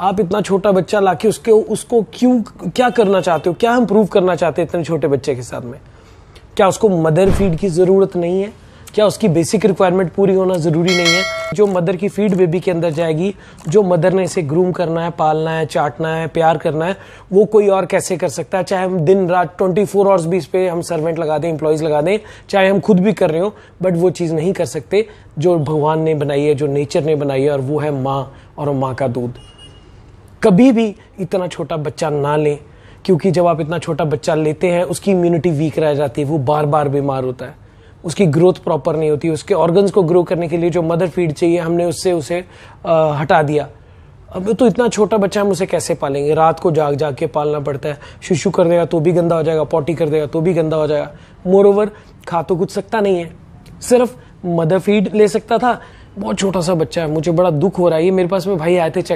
आप इतना छोटा बच्चा लाके उसके उसको क्यों क्या करना चाहते हो क्या हम प्रूव करना चाहते हैं इतने छोटे बच्चे के साथ में क्या उसको मदर फीड की ज़रूरत नहीं है क्या उसकी बेसिक रिक्वायरमेंट पूरी होना ज़रूरी नहीं है जो मदर की फीड बेबी के अंदर जाएगी जो मदर ने इसे ग्रूम करना है पालना है चाटना है प्यार करना है वो कोई और कैसे कर सकता है चाहे हम दिन रात ट्वेंटी फोर आवर्स भी इस पर हम सर्वेंट लगा दें इंप्लॉयज लगा दें चाहे हम खुद भी कर रहे हो बट वो चीज़ नहीं कर सकते जो भगवान ने बनाई है जो नेचर ने बनाई है और वो है माँ और माँ का दूध कभी भी इतना छोटा बच्चा ना लें क्योंकि जब आप इतना छोटा बच्चा लेते हैं उसकी इम्यूनिटी वीक रह जाती है वो बार बार बीमार होता है उसकी ग्रोथ प्रॉपर नहीं होती उसके ऑर्गन्स को ग्रो करने के लिए जो मदर फीड चाहिए हमने उससे उसे आ, हटा दिया अब तो इतना छोटा बच्चा हम उसे कैसे पालेंगे रात को जाग जाग के पालना पड़ता है शिशु कर देगा तो भी गंदा हो जाएगा पॉटी कर देगा तो भी गंदा हो जाएगा मोर ओवर खा तो कुछ सकता नहीं है सिर्फ मदर फीड ले सकता था बहुत छोटा सा बच्चा है मुझे बड़ा दुख हो रहा है ये मेरे पास में भाई आए थे चेक